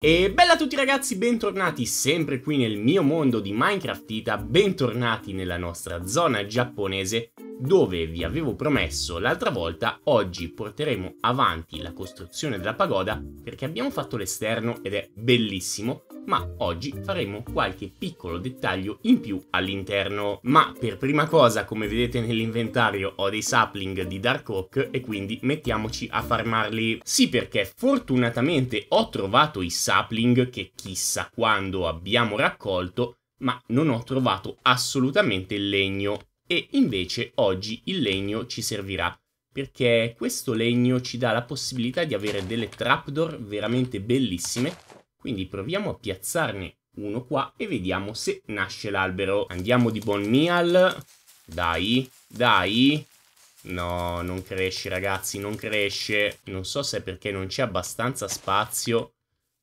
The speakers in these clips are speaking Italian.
E bella a tutti ragazzi, bentornati sempre qui nel mio mondo di Minecraft Ita, bentornati nella nostra zona giapponese dove vi avevo promesso l'altra volta, oggi porteremo avanti la costruzione della pagoda perché abbiamo fatto l'esterno ed è bellissimo ma oggi faremo qualche piccolo dettaglio in più all'interno. Ma per prima cosa, come vedete nell'inventario, ho dei sapling di Dark Oak e quindi mettiamoci a farmarli. Sì, perché fortunatamente ho trovato i sapling che chissà quando abbiamo raccolto, ma non ho trovato assolutamente il legno. E invece oggi il legno ci servirà perché questo legno ci dà la possibilità di avere delle trapdoor veramente bellissime quindi proviamo a piazzarne uno qua e vediamo se nasce l'albero. Andiamo di buon mial. Dai, dai. No, non cresce ragazzi, non cresce. Non so se è perché non c'è abbastanza spazio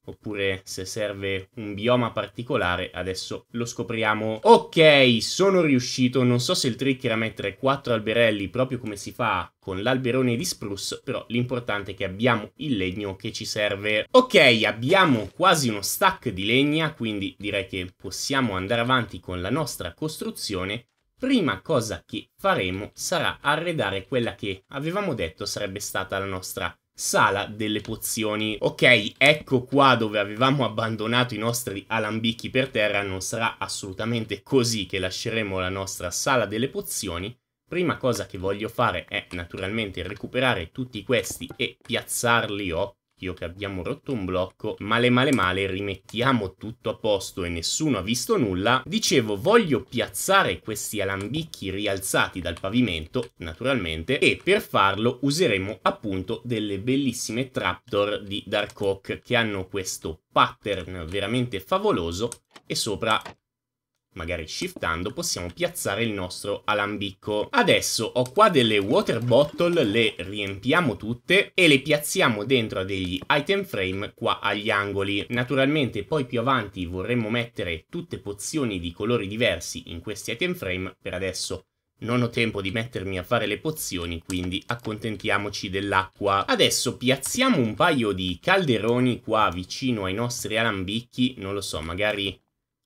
oppure se serve un bioma particolare, adesso lo scopriamo. Ok, sono riuscito, non so se il trick era mettere quattro alberelli proprio come si fa con l'alberone di spruce, però l'importante è che abbiamo il legno che ci serve. Ok, abbiamo quasi uno stack di legna, quindi direi che possiamo andare avanti con la nostra costruzione prima cosa che faremo sarà arredare quella che avevamo detto sarebbe stata la nostra Sala delle pozioni. Ok, ecco qua dove avevamo abbandonato i nostri alambicchi per terra, non sarà assolutamente così che lasceremo la nostra sala delle pozioni. Prima cosa che voglio fare è naturalmente recuperare tutti questi e piazzarli, ok? Io che abbiamo rotto un blocco, male male male rimettiamo tutto a posto e nessuno ha visto nulla, dicevo voglio piazzare questi alambicchi rialzati dal pavimento, naturalmente, e per farlo useremo appunto delle bellissime trapdoor di Dark Oak che hanno questo pattern veramente favoloso e sopra magari shiftando, possiamo piazzare il nostro alambicco. Adesso ho qua delle water bottle, le riempiamo tutte e le piazziamo dentro a degli item frame qua agli angoli. Naturalmente poi più avanti vorremmo mettere tutte pozioni di colori diversi in questi item frame, per adesso non ho tempo di mettermi a fare le pozioni, quindi accontentiamoci dell'acqua. Adesso piazziamo un paio di calderoni qua vicino ai nostri alambicchi, non lo so, magari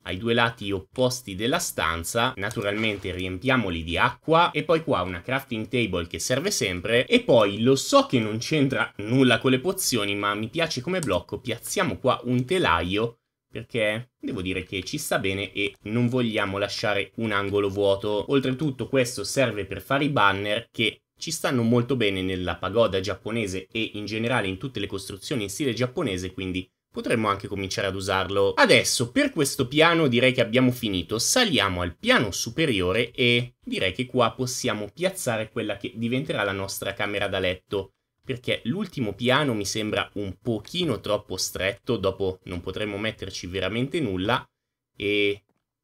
ai due lati opposti della stanza, naturalmente riempiamoli di acqua e poi qua una crafting table che serve sempre e poi lo so che non c'entra nulla con le pozioni ma mi piace come blocco, piazziamo qua un telaio perché devo dire che ci sta bene e non vogliamo lasciare un angolo vuoto. Oltretutto questo serve per fare i banner che ci stanno molto bene nella pagoda giapponese e in generale in tutte le costruzioni in stile giapponese, quindi Potremmo anche cominciare ad usarlo. Adesso, per questo piano direi che abbiamo finito. Saliamo al piano superiore e direi che qua possiamo piazzare quella che diventerà la nostra camera da letto. Perché l'ultimo piano mi sembra un pochino troppo stretto, dopo non potremmo metterci veramente nulla. E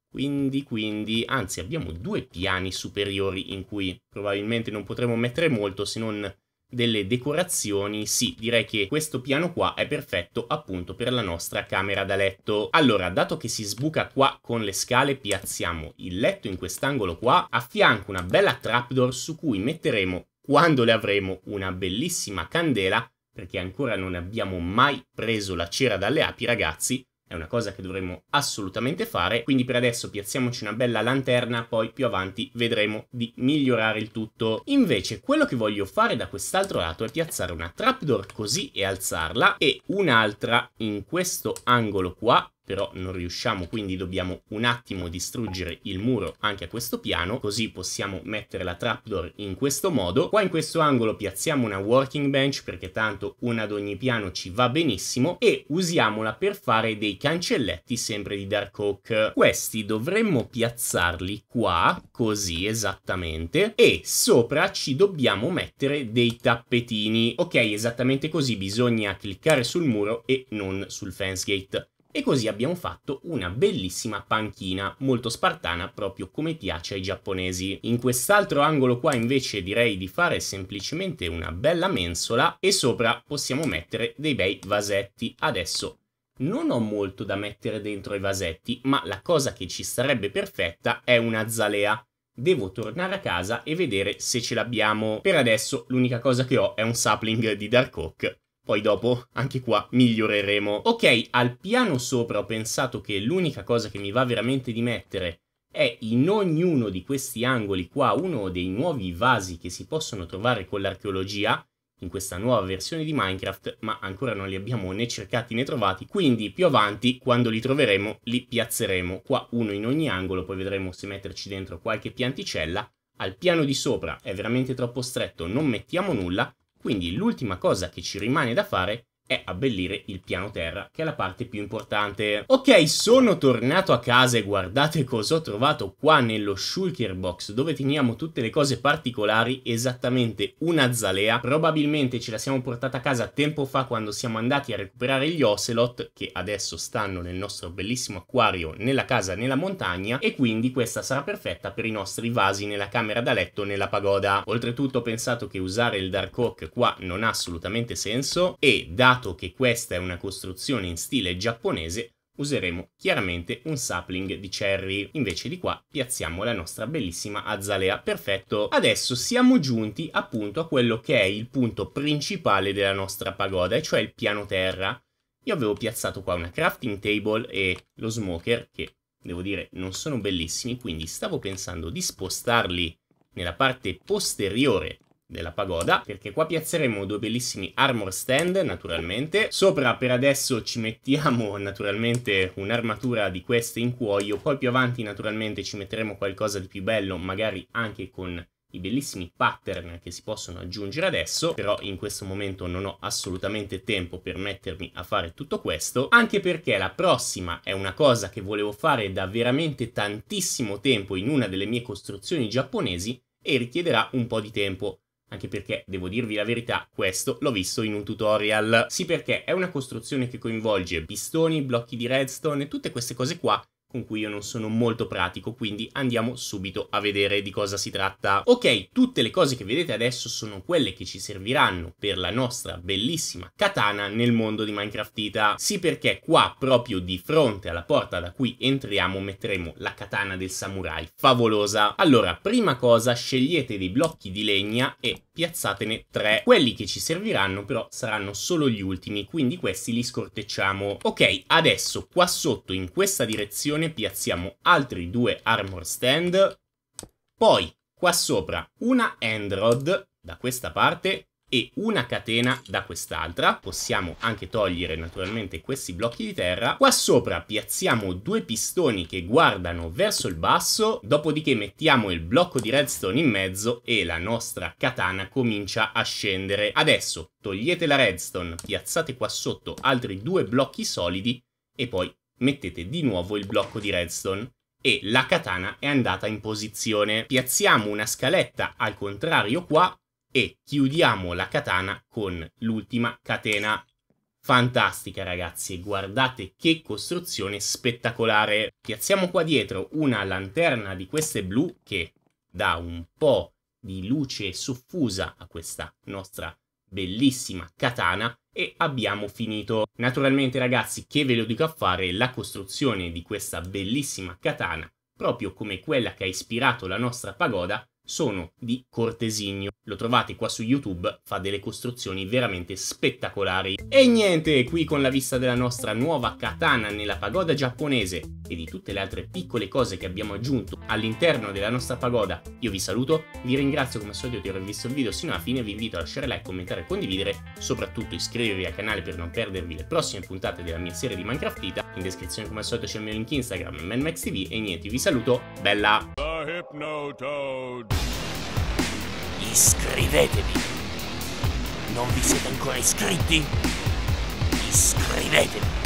quindi, quindi, anzi abbiamo due piani superiori in cui probabilmente non potremo mettere molto se non delle decorazioni, sì, direi che questo piano qua è perfetto appunto per la nostra camera da letto. Allora, dato che si sbuca qua con le scale, piazziamo il letto in quest'angolo qua, a fianco una bella trapdoor su cui metteremo, quando le avremo, una bellissima candela, perché ancora non abbiamo mai preso la cera dalle api, ragazzi, è una cosa che dovremmo assolutamente fare, quindi per adesso piazziamoci una bella lanterna, poi più avanti vedremo di migliorare il tutto. Invece quello che voglio fare da quest'altro lato è piazzare una trapdoor così e alzarla e un'altra in questo angolo qua però non riusciamo, quindi dobbiamo un attimo distruggere il muro anche a questo piano, così possiamo mettere la trapdoor in questo modo. Qua in questo angolo piazziamo una working bench perché tanto una ad ogni piano ci va benissimo e usiamola per fare dei cancelletti sempre di Dark Oak. Questi dovremmo piazzarli qua, così esattamente, e sopra ci dobbiamo mettere dei tappetini. Ok, esattamente così, bisogna cliccare sul muro e non sul fence gate. E così abbiamo fatto una bellissima panchina, molto spartana proprio come piace ai giapponesi. In quest'altro angolo qua invece direi di fare semplicemente una bella mensola e sopra possiamo mettere dei bei vasetti. Adesso non ho molto da mettere dentro i vasetti, ma la cosa che ci sarebbe perfetta è una zalea. Devo tornare a casa e vedere se ce l'abbiamo. Per adesso l'unica cosa che ho è un sapling di Dark Oak poi dopo, anche qua, miglioreremo. Ok, al piano sopra ho pensato che l'unica cosa che mi va veramente di mettere è in ognuno di questi angoli qua uno dei nuovi vasi che si possono trovare con l'archeologia in questa nuova versione di Minecraft, ma ancora non li abbiamo né cercati né trovati, quindi più avanti, quando li troveremo, li piazzeremo. Qua uno in ogni angolo, poi vedremo se metterci dentro qualche pianticella. Al piano di sopra è veramente troppo stretto, non mettiamo nulla, quindi l'ultima cosa che ci rimane da fare è abbellire il piano terra, che è la parte più importante. Ok, sono tornato a casa e guardate cosa ho trovato qua nello shulker box, dove teniamo tutte le cose particolari, esattamente una zalea. Probabilmente ce la siamo portata a casa tempo fa quando siamo andati a recuperare gli ocelot, che adesso stanno nel nostro bellissimo acquario, nella casa, nella montagna, e quindi questa sarà perfetta per i nostri vasi nella camera da letto, nella pagoda. Oltretutto ho pensato che usare il dark oak qua non ha assolutamente senso, e da dato che questa è una costruzione in stile giapponese, useremo chiaramente un sapling di cherry. Invece di qua piazziamo la nostra bellissima azalea. Perfetto. Adesso siamo giunti appunto a quello che è il punto principale della nostra pagoda, e cioè il piano terra. Io avevo piazzato qua una crafting table e lo smoker, che devo dire non sono bellissimi, quindi stavo pensando di spostarli nella parte posteriore della pagoda perché qua piazzeremo due bellissimi armor stand naturalmente sopra per adesso ci mettiamo naturalmente un'armatura di queste in cuoio poi più avanti naturalmente ci metteremo qualcosa di più bello magari anche con i bellissimi pattern che si possono aggiungere adesso, però in questo momento non ho assolutamente tempo per mettermi a fare tutto questo, anche perché la prossima è una cosa che volevo fare da veramente tantissimo tempo in una delle mie costruzioni giapponesi e richiederà un po' di tempo anche perché, devo dirvi la verità, questo l'ho visto in un tutorial. Sì perché è una costruzione che coinvolge pistoni, blocchi di redstone e tutte queste cose qua con cui io non sono molto pratico, quindi andiamo subito a vedere di cosa si tratta. Ok, tutte le cose che vedete adesso sono quelle che ci serviranno per la nostra bellissima katana nel mondo di Minecraft Minecraftita. Sì perché qua proprio di fronte alla porta da cui entriamo metteremo la katana del samurai, favolosa. Allora, prima cosa scegliete dei blocchi di legna e piazzatene tre. Quelli che ci serviranno però saranno solo gli ultimi, quindi questi li scortecciamo. Ok, adesso qua sotto in questa direzione piazziamo altri due armor stand, poi qua sopra una hand rod da questa parte e una catena da quest'altra, possiamo anche togliere naturalmente questi blocchi di terra, qua sopra piazziamo due pistoni che guardano verso il basso, dopodiché mettiamo il blocco di redstone in mezzo e la nostra katana comincia a scendere. Adesso togliete la redstone, piazzate qua sotto altri due blocchi solidi e poi mettete di nuovo il blocco di redstone e la katana è andata in posizione. Piazziamo una scaletta al contrario qua e chiudiamo la katana con l'ultima catena. Fantastica ragazzi, guardate che costruzione spettacolare. Piazziamo qua dietro una lanterna di queste blu che dà un po' di luce soffusa a questa nostra bellissima katana e abbiamo finito. Naturalmente ragazzi che ve lo dico a fare, la costruzione di questa bellissima katana, proprio come quella che ha ispirato la nostra pagoda, sono di Cortesigno. Lo trovate qua su YouTube, fa delle costruzioni veramente spettacolari. E niente, qui con la vista della nostra nuova katana nella pagoda giapponese e di tutte le altre piccole cose che abbiamo aggiunto all'interno della nostra pagoda, io vi saluto, vi ringrazio come al solito di aver visto il video sino alla fine, vi invito a lasciare like, commentare e condividere, soprattutto iscrivervi al canale per non perdervi le prossime puntate della mia serie di Minecraftita, in descrizione come al solito c'è il mio link Instagram, ManMaxTV e niente, vi saluto, bella! Hypnotoad. Iscrivetevi. Non vi siete ancora iscritti? Iscrivetevi.